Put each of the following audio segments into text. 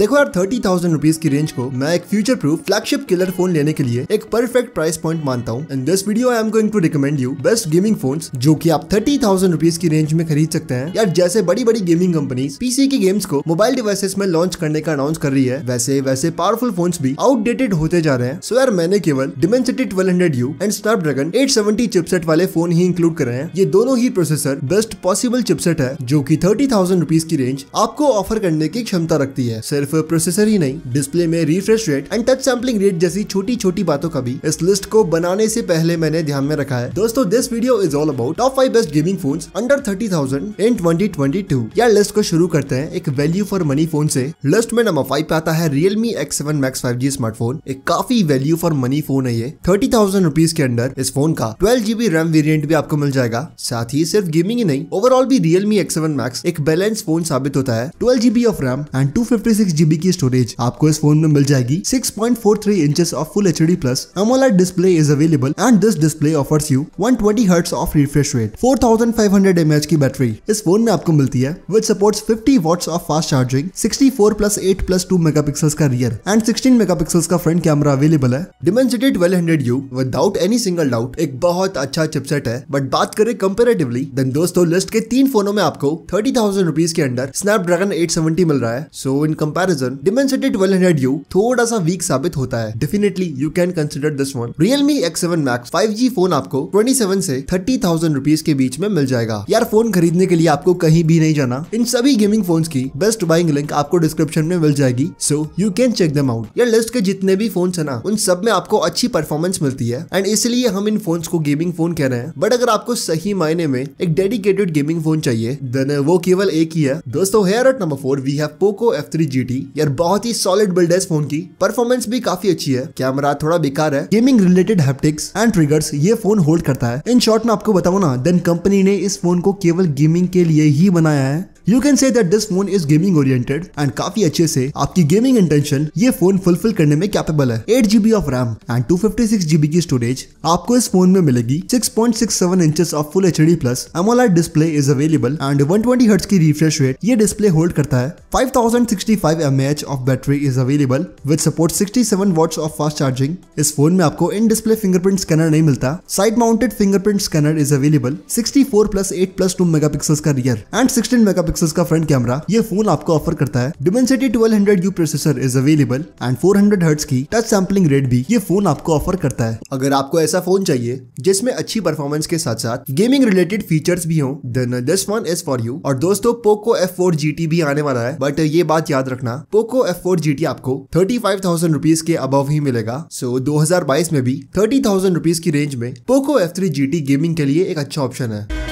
देखो यार thirty thousand rupees की रेंज को मैं एक future proof flagship killer phone लेने के लिए एक परफेक्ट प्राइस पॉइंट मानता हूँ and this video I am going to recommend you best gaming phones जो कि आप थर्टी थाउजेंड रुपीज की रेंज में खरीद सकते हैं यार जैसे बड़ी बड़ी गेमिंग कंपनी पीसी की गेम्स को मोबाइल डिवाइसेस में लॉन्च करने का अनाउंस कर रही है वैसे वैसे पावरफुल फोन भी आउटडेटेड होते जा रहे हैं सो so यार मैंने केवल Dimensity twelve hundred U and Snapdragon eight seventy chipset वाले फोन ही इंक्लूड कर रहे हैं ये दोनों ही प्रोसेसर बेस्ट पॉसिबल चिपसेट है जो की थर्टी थाउजेंड रुपीज की रेंज आपको ऑफर करने की क्षमता रखती है सिर्फ प्रोसेसर ही नहीं डिस्प्ले में refresh rate and touch sampling rate जैसी छोटी छोटी बातों का भी इस लिस्ट को बनाने से पहले मैंने ध्यान में रखा है दोस्तों this video is all about top five best gaming phone under thirty thousand in twenty twenty two या लिस्ट को शुरू करते हैं एक वैल्यू फॉर मनी फोन से लिस्ट में नंबर फाइव पे आता है Realme X seven Max five G smartphone एक काफी वैल्यू फॉर मनी फोन है ये थर्टी थाउजेंड रुपीज के अंदर इस फोन का ट्वेल्व जीबी रैम वेरियंट भी आपको मिल जाएगा साथ ही सिर्फ गेमिंग ही नहीं ओवरऑल भी रियलमी एक्स सेवन मैक्स एक बैलेंस फोन साबित होता है twelve GB of RAM and two fifty six six GB की स्टोरेज आपको इस फोन में मिल जाएगी six point four three inches of full H D plus AMOLED display is available and this display offers you one twenty hertz of refresh rate four thousand five hundred M H की battery इस phone में आपको मिलती है which supports fifty watts of fast charging sixty four plus eight plus two mega pixels का rear and sixteen mega pixels का front camera available है Dimensity twelve hundred U without any single doubt एक बहुत अच्छा chipset है but बात करें comparatively then दोस्तों लिस्ट के तीन फोनों में आपको थर्टी थाउजेंड रुपीज के अंडर ड्रैगन एट सेवेंटी मिल रहा है so in compare comparison Dimensity 1200U थोड़ा सा वीक साबित होता है definitely you can consider this one Realme X7 Max 5G phone आपको 27 से 30,000 रुपीस के बीच में मिल जाएगा यार फोन खरीदने के लिए आपको कहीं भी नहीं जाना इन सभी गेमिंग फोन्स की बेस्ट बाइंग लिंक आपको डिस्क्रिप्शन में मिल जाएगी so you can check them out यार लिस्ट के जितने भी फोन है ना उन सब में आपको अच्छी परफॉर्मेंस मिलती है एंड इसलिए हम इन फोन को गेमिंग फोन कह रहे हैं बट अगर आपको सही मायने में एक डेडिकेटेड गेमिंग फोन चाहिए देन वो केवल एक ही है दोस्तों here at number four we have Poco F three G T यार बहुत ही सॉलिड बिल्ड है इस फोन की परफॉर्मेंस भी काफी अच्छी है कैमरा थोड़ा बेकार है gaming related haptics and triggers ये फोन होल्ड करता है इन शॉर्ट में आपको बताऊ ना देन कंपनी ने इस फोन को केवल गेमिंग के लिए ही बनाया है you can say that this phone is gaming oriented and काफी अच्छे से आपकी गेमिंग इंटेंशन ये फोन फुलफिल करने में कैपेबल है eight GB of RAM and two fifty six GB की स्टोरेज आपको इस फोन में मिलेगी six point six seven inch of full H D plus AMOLED display is available and one twenty hertz की refresh rate ये display hold करता है five thousand sixty five M H of battery is available with support sixty seven watts of fast charging इस phone में आपको in display fingerprint scanner नहीं मिलता side mounted fingerprint scanner is available sixty four plus eight plus two mega pixel का rear and sixteen mega pixel का front camera ये phone आपको offer करता है Dimensity twelve hundred U processor is available and 400 hertz की touch sampling rate भी ये phone आपको ऑफर करता है अगर आपको ऐसा फोन चाहिए जिसमें अच्छी परफॉर्मेंस के साथ साथ गेमिंग रिलेटेड फीचर्स भी हों then this one is for you और दोस्तों पोको एफ फोर भी आने वाला है बट ये बात याद रखना पोको एफ फोर आपको थर्टी फाइव थाउजेंड रुपीज के अबव ही मिलेगा सो दो हजार बाईस में भी थर्टी थाउजेंड रुपीज की रेंज में Poco F three G gaming के लिए एक अच्छा ऑप्शन है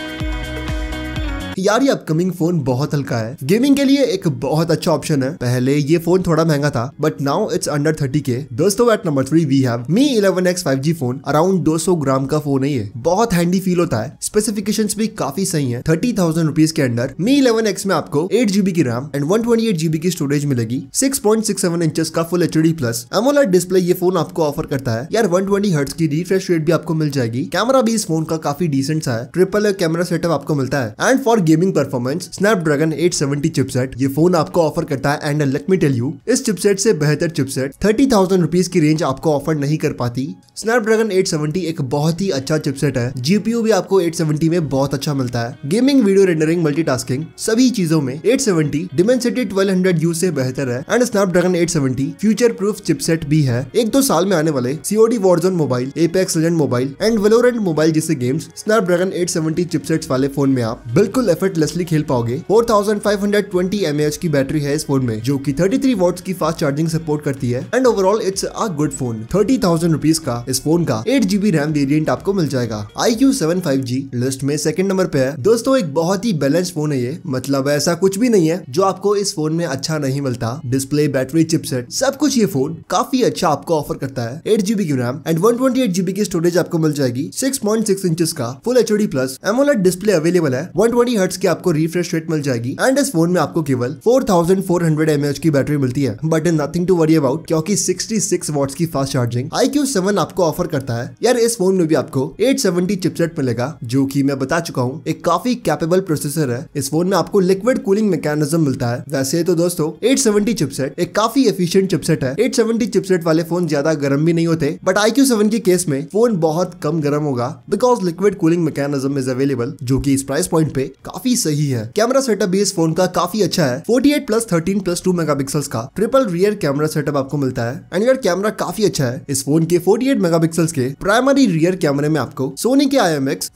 यार ये अपकमिंग फोन बहुत हल्का है गेमिंग के लिए एक बहुत अच्छा ऑप्शन है पहले ये फोन थोड़ा महंगा था but now it's under thirty K दोस्तों at number three we have Mi eleven X five G phone around दो सौ ग्राम का फोन है ये बहुत हैंडी फील होता है स्पेसिफिकेशन भी काफी सही है थर्टी थाउजेंड रुपीज के अंडर मी इलेवन एक्स में आपको एट जीबी की RAM and one twenty eight GB की स्टोरेज मिलेगी six point six seven inch का full H D plus AMOLED display ये फोन आपको ऑफर करता है यार वन ट्वेंटी हर्ट्स की रिफ्रेश रेट भी आपको मिल जाएगी कैमरा भी इस फोन का काफी डिसेंट सा है ट्रिपल कैमरा सेटअप आपको मिलता है and for gaming performance Snapdragon 870 chipset ये फोन आपको ऑफर करता है and let me tell you इस चिपसेट से बेहतर चिपसेट थर्टी थाउजेंड रुपीज की रेंज आपको ऑफर नहीं कर पाती स्नैपड्रैगन 870 एक बहुत ही अच्छा चिपसेट है जीपीयू भी आपको 870 में बहुत अच्छा मिलता है गेमिंग वीडियो रेंडरिंग मल्टीटास्किंग सभी चीजों में eight seventy Dimensity twelve U से बेहतर है and Snapdragon seventy future proof chipset भी है एक दो साल में आने वाले COD Warzone mobile Apex Legend mobile and Valorant mobile जैसे गेम्स स्नैपड्रैगन सेवेंटी चिपसेट्स वाले फोन में आप बिल्कुल एफर्टलेसली खेल पाओगे 4520 mAh की बैटरी है इस फोन में जो कि 33 वॉट्स की फास्ट चार्जिंग सपोर्ट करती है and overall it's a good phone thirty thousand rupees का इस फोन का एट जीबी रैम वेरियंट आपको मिल जाएगा I Q seven five G list में सेकंड नंबर पे है दोस्तों एक बहुत ही बैलेंस फोन है ये मतलब ऐसा कुछ भी नहीं है जो आपको इस फोन में अच्छा नहीं मिलता डिस्प्ले बैटरी चिपसेट सब कुछ ये फोन काफी अच्छा आपको ऑफर करता है एट जीबी की RAM and one twenty eight GB की स्टोरेज आपको मिल जाएगी सिक्स पॉइंट सिक्स इंच का full H D plus AMOLED display available है वन ट्वेंटी हर्ट्स की आपको रिफ्रेश रेट मिल जाएगी एंड इस फोन में आपको केवल 4400 mAh की बैटरी मिलती है but nothing to worry about क्योंकि 66 वॉट्स की fast charging I Q seven आपको ऑफर करता है यार इस फोन में भी आपको 870 चिपसेट मिलेगा जो की मैं बता चुका हूँ एक काफी कैपेबल प्रोसेसर है इस फोन में आपको लिक्विड कूलिंग मैकेनिज्म मिलता है वैसे तो दोस्तों एट चिपसेट एक काफी एफिशियंट चिपसेट है एट चिपसेट वाले फोन ज्यादा गर्म भी नहीं होते बट आई क्यू सेवन के केस में फोन बहुत कम गर्म होगा because liquid cooling mechanism is available जो की इस प्राइस पॉइंट पे काफी सही है कैमरा सेटअप भी इस फोन का काफी अच्छा है 48 plus thirteen plus mega megapixels का ट्रिपल रियर कैमरा सेटअप आपको मिलता है एंड यार कैमरा काफी अच्छा है इस फोन के 48 मेगा के प्राइमरी रियर कैमरे में आपको सोनी के आई एम एक्स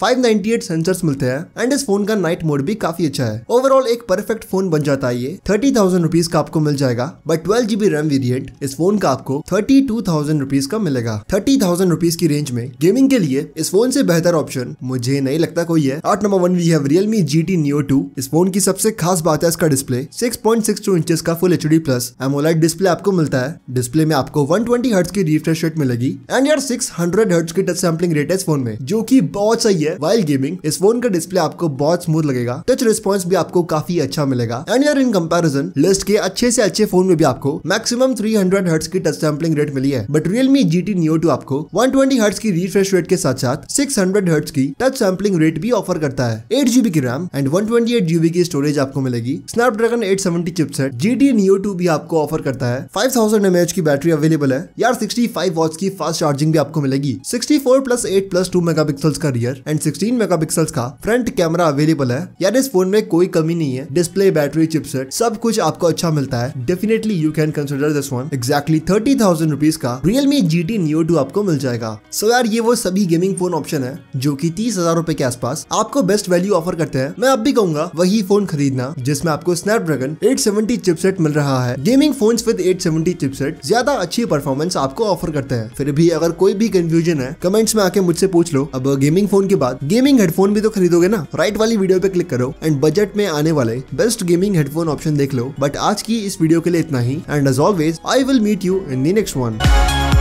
सेंसर मिलते हैं एंड इस फोन का नाइट मोड भी काफी अच्छा है ओवरऑल एक परफेक्ट फोन बन जाता है ये थर्टी थाउजेंड रुपीज का आपको मिल जाएगा but twelve GB RAM variant इस फोन का आपको थर्टी टू थाउजेंड रुपीज का मिलेगा थर्टी थाउजेंड रुपीज की रेंज में गेमिंग के लिए इस फोन से बेहतर ऑप्शन मुझे नहीं लगता कोई है आठ नंबर वन वी है रियलमी जी GT Neo 2 इस फोन की सबसे खास बात है इसका डिस्प्ले 6.62 इंचेस का full D plus AMOLED display आपको मिलता है डिस्प्ले में आपको 120 ट्वेंटी हर्ट्स की रिफ्रेश रेट मिलेगी एंड यार 600 हंड्रेड हर्ट्स की टच सैम्पलिंग रेट है इस फोन में जो की बहुत सही है वाइल गेमिंग इस फोन का डिस्प्ले आपको बहुत स्मूथ लगेगा टच रिस्पॉन्स भी आपको काफी अच्छा मिलेगा एंड यार इन कंपेरिजन लिस्ट के अच्छे से अच्छे फोन में भी आपको मैक्सिमम थ्री हंड्रेड हर्ट की टच सैम्पलिंग रेट मिली है but Realme G T Neo two आपको वन ट्वेंटी हर्ट्स की रिफ्रेश रेट के साथ साथ सिक्स हंड्रेड हर्ट्स की टच सैम्पलिंग रेट भी ऑफर करता है एट जीबी की RAM and one twenty eight GB की स्टोरेज आपको मिलेगी Snapdragon eight seventy chipset G T Neo two भी आपको ऑफर करता है फाइव थाउजेंड एमएच की बैटरी अवेलेबल है यार सिक्सटी फाइव वॉट्स की फास्ट चार्जिंग भी आपको मिलेगी sixty four plus eight plus two mega pixels का rear and sixteen mega pixels का फ्रंट कैमरा अवेलेबल है यार इस फोन में कोई कमी नहीं है डिस्प्ले बैटरी चिपसेट सब कुछ आपको अच्छा मिलता है definitely you can consider this one exactly thirty thousand rupees का Realme G T Neo two आपको मिल जाएगा सो so यार ये वो सभी गेमिंग फोन ऑप्शन है जो की तीस हजार रूपए के आसपास आपको बेस्ट वैल्यू ऑफर करते हैं मैं अब भी कहूंगा वही फोन खरीदना जिसमें आपको स्नैपड्रैगन 870 चिपसेट मिल रहा है गेमिंग फोन्स विद 870 चिपसेट ज्यादा अच्छी परफॉर्मेंस आपको ऑफर करते हैं फिर भी अगर कोई भी कंफ्यूजन है कमेंट्स में आके मुझसे पूछ लो अब गेमिंग फोन के बाद गेमिंग हेडफोन भी तो खरीदोगे ना राइट वाली वीडियो पे क्लिक करो एंड बजट में आने वाले बेस्ट गेमिंग हेडफोन ऑप्शन देख लो बट आज की इस वीडियो के लिए इतना ही and as always I will meet you in the next one